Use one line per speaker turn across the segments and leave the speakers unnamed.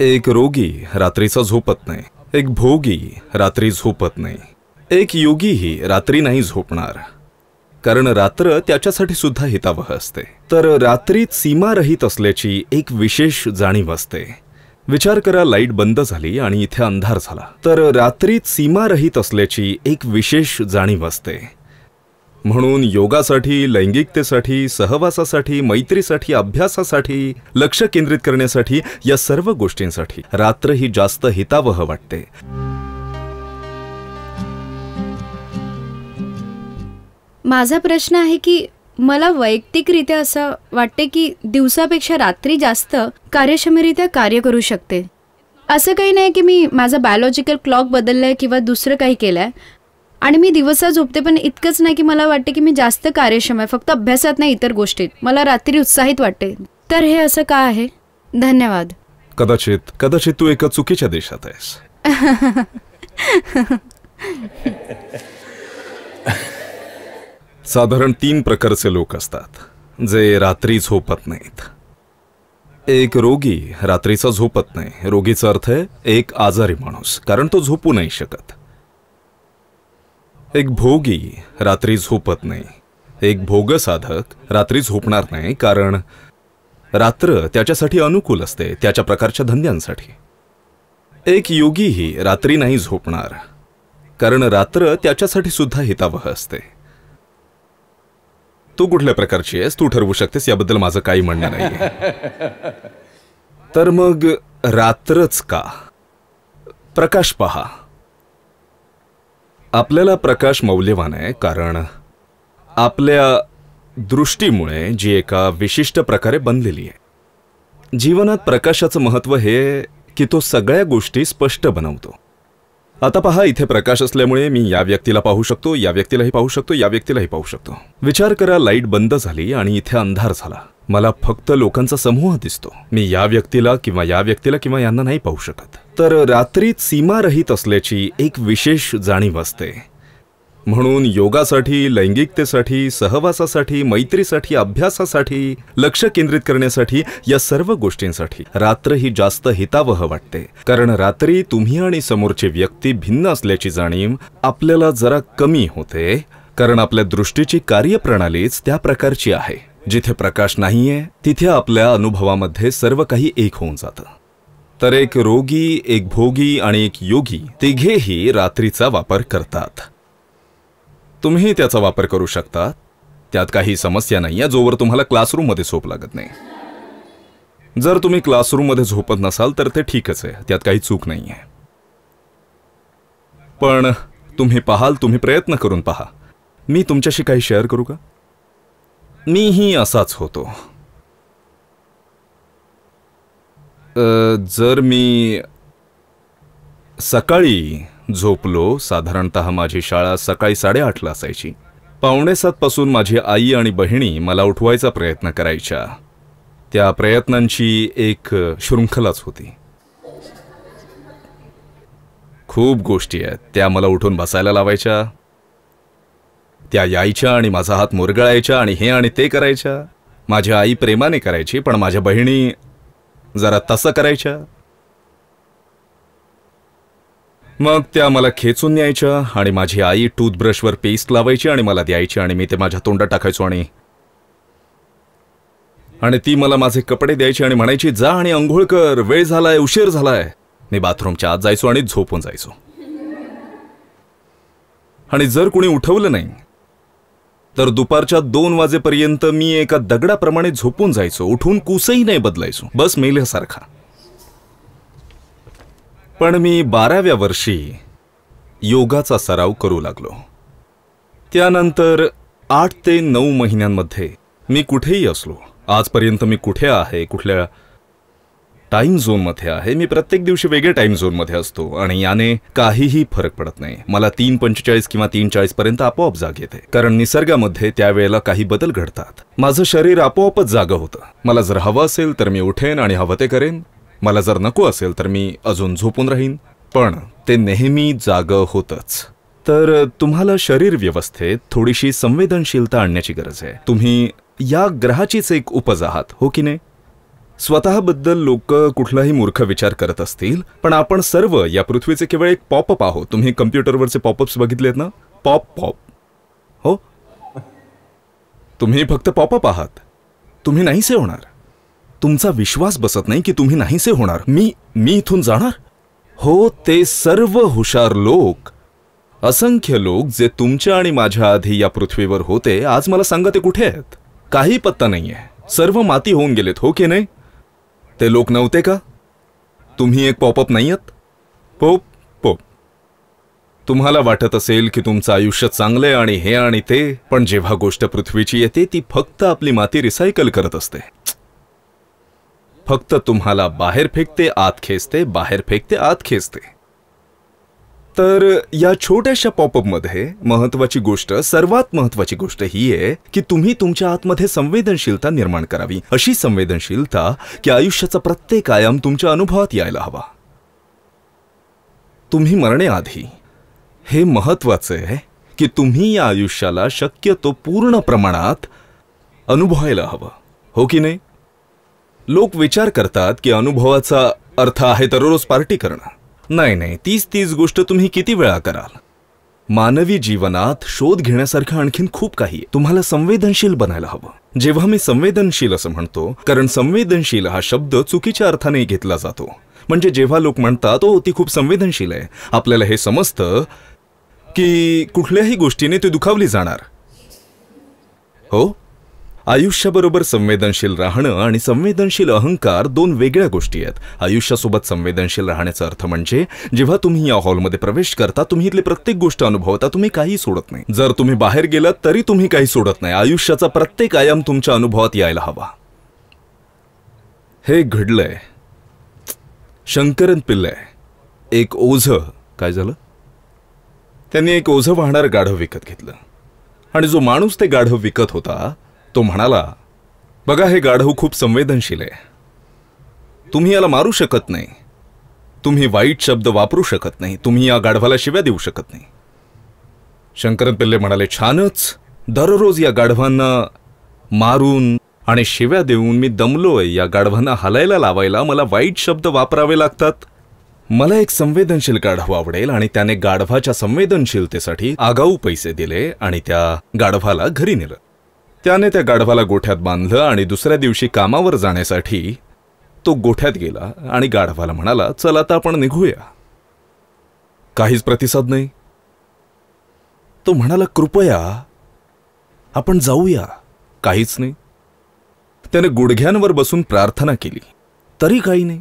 एक रोगी रात्रीचा झोपत नाही एक भोगी रात्री झोपत नाही एक योगीही रात्री नाही झोपणार कारण रात्र त्याच्यासाठी सुद्धा हितावह असते तर रात्रीत सीमा रहित असल्याची एक विशेष जाणीव असते विचार करा लाईट बंद झाली आणि इथे अंधार झाला तर रात्रीत सीमा रहित असल्याची एक विशेष जाणीव असते म्हणून योगासाठी लैंगिकतेसाठी सहवासासाठी मैत्रीसाठी अभ्यासासाठी लक्ष केंद्रित करण्यासाठी या सर्व गोष्टींसाठी रात्र ही जास्त हितावह वाटते माझा प्रश्न आहे की मला वैयक्तिकरित्या असं वाटते की दिवसापेक्षा रात्री जास्त कार्यक्षमरित्या कार्य करू शकते असं काही नाही की मी माझा बायोलॉजिकल क्लॉक बदललाय किंवा दुसरं काही केलंय आणि मी दिवसा झोपते पण इतकंच नाही की मला वाटते की मी जास्त कार्यक्षम आहे फक्त अभ्यासात नाही इतर गोष्टीत मला रात्री उत्साहित वाटते तर हे असं का आहे धन्यवाद कदाचित कदाचित तू एका चुकीच्या देशात आहेस साधारण तीन प्रकारचे लोक असतात जे रात्री झोपत नाहीत एक रोगी रात्रीचा झोपत नाही रोगीचा अर्थ आहे एक आजारी माणूस कारण तो झोपू नाही शकत एक भोगी रात्री झोपत नाही एक भोग साधक रात्री झोपणार नाही कारण रात्र त्याच्यासाठी अनुकूल असते त्याच्या प्रकारच्या धंद्यांसाठी एक योगीही रात्री नाही झोपणार कारण रात्र त्याच्यासाठी सुद्धा हितावह असते तू कुठल्या प्रकारची आहेस तू ठरवू शकतेस याबद्दल माझं काही म्हणणं नाही तर मग रात्रच का प्रकाश पहा आपल्याला प्रकाश मौल्यवान आहे कारण आपल्या दृष्टीमुळे जी एका विशिष्ट प्रकारे बनलेली आहे जीवनात प्रकाशाचं महत्त्व हे की तो सगळ्या गोष्टी स्पष्ट बनवतो आता पहा इथे प्रकाश असल्यामुळे मी या व्यक्तीला पाहू शकतो या व्यक्तीलाही पाहू शकतो या व्यक्तीलाही पाहू शकतो विचार करा लाईट बंद झाली आणि इथे अंधार झाला मला फक्त लोकांचा समूह दिसतो मी या व्यक्तीला किंवा या व्यक्तीला किंवा यांना नाही पाहू शकत तर रात्रीत सीमारहित असल्याची एक विशेष जाणीव असते म्हणून योगासाठी लैंगिकतेसाठी सहवासासाठी मैत्रीसाठी अभ्यासासाठी लक्ष केंद्रित करण्यासाठी या सर्व गोष्टींसाठी रात्र ही जास्त हितावह वाटते कारण रात्री तुम्ही आणि समोरची व्यक्ती भिन्न असल्याची जाणीव आपल्याला जरा कमी होते कारण आपल्या दृष्टीची कार्यप्रणालीच त्या प्रकारची आहे जिथे प्रकाश नाहीये तिथे आपल्या अनुभवामध्ये सर्व काही एक होऊन जातं तर एक रोगी एक भोगी आणि एक योगी तिघेही रात्रीचा वापर करतात तुम्ही त्याचा वापर करू शकता त्यात काही समस्या नाही आहे जोवर तुम्हाला क्लासरूममध्ये झोप लागत नाही जर तुम्ही क्लासरूममध्ये झोपत नसाल तर ते ठीकच आहे त्यात काही चूक नाही आहे पण तुम्ही पाहाल तुम्ही प्रयत्न करून पहा मी तुमच्याशी काही शेअर करू का मीही असाच होतो जर मी सकाळी झोपलो साधारणत माझी शाळा सकाळी साडेआठला असायची पासून माझी आई आणि बहिणी मला उठवायचा प्रयत्न करायच्या त्या प्रयत्नांची एक शृंखलाच होती खूप गोष्टी आहेत त्या मला उठून बसायला लावायच्या त्या यायच्या आणि माझा हात मुरगळायच्या आणि हे आणि ते करायच्या माझ्या आई प्रेमाने करायची पण माझ्या बहिणी जरा तसं करायच्या मग त्या मला खेचून न्यायच्या आणि माझी आई टूथब्रशवर पेस्ट लावायची आणि मला द्यायची आणि मी ते माझ्या तोंडात टाकायचो आणि आणि ती मला माझे कपडे द्यायची आणि म्हणायची जा आणि अंघोळ कर वेळ झालाय उशीर झालाय मी बाथरूमच्या आत जायचो आणि झोपून जायचो आणि जर कुणी उठवलं नाही तर दुपारच्या दोन वाजेपर्यंत मी एका दगडाप्रमाणे झोपून जायचो उठून कुसही नाही बदलायचो बस मेल्यासारखा पण मी बाराव्या वर्षी योगाचा सराव करू लागलो त्यानंतर आठ ते नऊ महिन्यांमध्ये मी कुठेही असलो आजपर्यंत मी कुठे आहे कुठल्या टाईम झोनमध्ये आहे मी प्रत्येक दिवशी वेगळ्या टाईम झोनमध्ये असतो आणि याने काहीही फरक पडत नाही मला तीन पंचेचाळीस किंवा तीन चाळीस पर्यंत आपोआप जाग येते कारण निसर्गामध्ये त्यावेळेला काही बदल घडतात माझं शरीर आपोआपच जागं होतं मला जर हवं असेल तर मी उठेन आणि हवं ते करेन मला जर नको असेल तर मी अजून झोपून राहीन पण ते नेहमी जागं होतंच तर तुम्हाला शरीर व्यवस्थेत थोडीशी संवेदनशीलता आणण्याची गरज आहे तुम्ही या ग्रहाचीच एक उपज आहात हो की नाही स्वतःबद्दल लोक कुठलाही मूर्ख विचार करत असतील पण आपण सर्व या पृथ्वीचे केवळ एक पॉपअप आहोत तुम्ही कम्प्युटरवरचे पॉपअप्स बघितलेत ना पॉप पॉप हो तुम्ही फक्त पॉपअप आहात तुम्ही नाहीसे होणार तुमचा विश्वास बसत नाही की तुम्ही नाहीसे होणार मी मी इथून जाणार हो ते सर्व हुशार लोक असंख्य लोक जे तुमच्या आणि माझ्या आधी या पृथ्वीवर होते आज मला सांगा ते कुठे आहेत काही पत्ता नाहीये सर्व माती होऊन गेलेत हो की नाही ते लोक नव्हते का तुम्ही एक पॉपअप नाही आहात पोप पोप तुम्हाला वाटत असेल की तुमचं आयुष्य चांगलं आहे आणि हे आणि ते पण जेव्हा गोष्ट पृथ्वीची येते ती फक्त आपली माती रिसायकल करत असते फक्त तुम्हाला बाहेर फेकते आत खेचते बाहेर फेकते आत खेचते तर या छोट्याशा पॉपअपमध्ये महत्वाची गोष्ट सर्वात महत्वाची गोष्ट ही आहे की तुम्ही तुमच्या आतमध्ये संवेदनशीलता निर्माण करावी अशी संवेदनशीलता की आयुष्याचा प्रत्येक आयाम तुमच्या अनुभवात यायला हवा तुम्ही मरण्याआधी हे महत्वाचं आहे की तुम्ही या आयुष्याला शक्यतो पूर्ण प्रमाणात अनुभवायला हवं हो की नाही लोक विचार करतात की अनुभवाचा अर्थ आहे तर रोज पार्टी करणं नाही नाही तीच तीच गोष्ट तुम्ही किती वेळा कराल मानवी जीवनात शोध घेण्यासारखं आणखीन खूप काही तुम्हाला संवेदनशील बनायला हवं जेव्हा मी संवेदनशील असं म्हणतो कारण संवेदनशील हा शब्द चुकीच्या अर्थाने घेतला जातो म्हणजे जेव्हा लोक म्हणतात ओ ती खूप संवेदनशील आहे आपल्याला हे समजतं की कुठल्याही गोष्टीने ती दुखावली जाणार हो आयुष्याबरोबर संवेदनशील राहणं आणि संवेदनशील अहंकार दोन वेगळ्या गोष्टी आहेत आयुष्यासोबत संवेदनशील राहण्याचा अर्थ म्हणजे जेव्हा तुम्ही या हॉलमध्ये प्रवेश करता तुम्ही इथली प्रत्येक गोष्ट अनुभवता तुम्ही काही सोडत नाही जर तुम्ही बाहेर गेलात तरी तुम्ही काही सोडत नाही आयुष्याचा प्रत्येक आयाम तुमच्या अनुभवात यायला हवा हे घडलंय शंकरन पिल्लय एक ओझ काय झालं त्यांनी एक ओझ वाहणारं गाढव विकत घेतलं आणि जो माणूस ते गाढव विकत होता तो म्हणाला बघा हे गाढव खूप संवेदनशील आहे तुम्ही याला मारू शकत नाही तुम्ही वाईट शब्द वापरू शकत नाही तुम्ही या गाढवाला शिव्या देऊ शकत नाही शंकरन पिल्ले म्हणाले छानच दररोज या गाढवांना मारून आणि शिव्या देऊन मी दमलोय या गाढवांना हलायला लावायला मला वाईट शब्द वापरावे लागतात मला एक संवेदनशील गाढव आवडेल आणि त्याने गाढवाच्या संवेदनशीलतेसाठी आगाऊ पैसे दिले आणि त्या गाढवाला घरी नेलं त्याने त्या गाढवाला गोठ्यात बांधलं आणि दुसऱ्या दिवशी कामावर जाण्यासाठी तो गोठ्यात गेला आणि गाढवाला म्हणाला चल आता आपण निघूया काहीच प्रतिसाद नाही तो म्हणाला कृपया आपण जाऊया काहीच नाही त्याने गुडघ्यांवर बसून प्रार्थना केली तरी काही नाही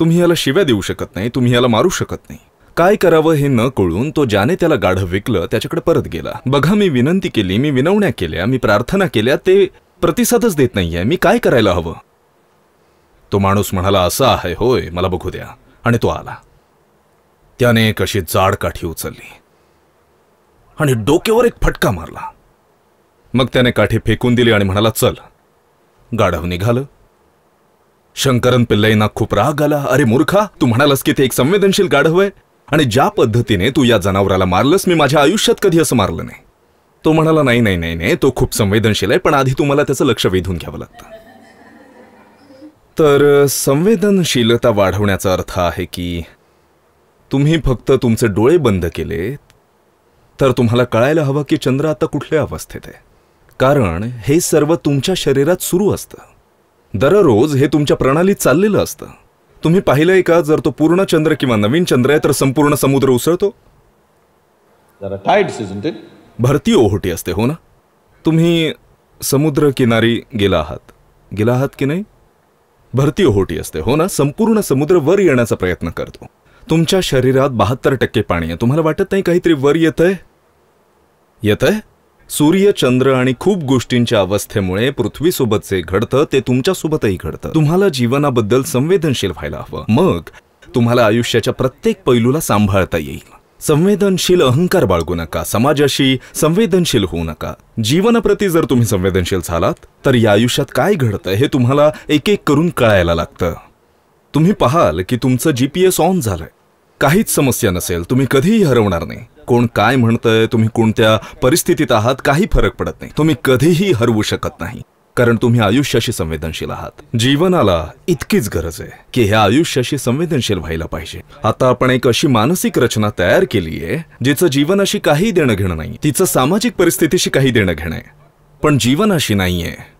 तुम्ही याला शिव्या देऊ शकत नाही तुम्ही याला मारू शकत नाही काय करावं हे न कळून तो ज्याने त्याला गाढ विकलं त्याच्याकडे परत गेला बघा मी विनंती केली मी विनवण्या केल्या मी प्रार्थना केल्या ते प्रतिसादच देत नाहीये मी काय करायला हवं तो माणूस म्हणाला असा आहे होय मला बघू द्या आणि तो आला त्याने एक अशी जाड काठी उचलली आणि डोक्यावर एक फटका मारला मग त्याने काठी फेकून दिली आणि म्हणाला चल गाढव निघालं शंकरन पिल्लाईना खूप राग आला अरे मूर्खा तू म्हणालास की ते एक संवेदनशील गाढव आहे आणि ज्या पद्धतीने तू या जनावराला मारलंस मी माझ्या आयुष्यात कधी असं मारलं नाही तो म्हणाला नाही नाही नाही नाही तो खूप संवेदनशील आहे पण आधी तुम्हाला त्याचं लक्ष वेधून घ्यावं लागतं तर संवेदनशीलता वाढवण्याचा अर्थ आहे की तुम्ही फक्त तुमचे डोळे बंद केले तर तुम्हाला कळायला हवं की चंद्र आता कुठल्या अवस्थेत आहे कारण हे सर्व तुमच्या शरीरात सुरू असतं दररोज हे तुमच्या प्रणालीत चाललेलं असतं तुम्ही पाहिलंय का जर तो पूर्ण चंद्र किंवा नवीन चंद्र आहे तर संपूर्ण समुद्र उसळतो भरती ओहोटी असते हो ना तुम्ही समुद्र किनारी गेला आहात गेला आहात की नाही भरती ओहोटी असते हो ना संपूर्ण समुद्र वर येण्याचा प्रयत्न करतो तुमच्या शरीरात बहात्तर टक्के पाणी आहे तुम्हाला वाटत नाही काहीतरी वर येत आहे येत आहे सूर्य चंद्र आणि खूप गोष्टींच्या अवस्थेमुळे पृथ्वीसोबत जे घडतं ते तुमच्यासोबतही घडतं तुम्हाला जीवनाबद्दल संवेदनशील व्हायला हवं मग तुम्हाला आयुष्याच्या प्रत्येक पैलूला सांभाळता येईल संवेदनशील अहंकार बाळगू नका समाजाशी संवेदनशील होऊ नका जीवनाप्रती जर तुम्ही संवेदनशील झालात तर या आयुष्यात काय घडतं हे तुम्हाला एक एक करून कळायला लागतं तुम्ही पाहाल की तुमचं जी पी एस ऑन झालंय काहीच समस्या नसेल तुम्ही कधीही हरवणार नाही कोण काय म्हणतंय तुम्ही कोणत्या परिस्थितीत आहात काही फरक पडत नाही तुम्ही कधीही हरवू शकत नाही कारण तुम्ही आयुष्याशी संवेदनशील आहात जीवनाला इतकीच गरज आहे की ह्या आयुष्याशी संवेदनशील व्हायला पाहिजे आता आपण एक अशी मानसिक रचना तयार केली आहे जिचं जीवनाशी काही देणं घेणं नाही तिचं सामाजिक परिस्थितीशी काही देणं घेणं आहे पण जीवनाशी नाहीये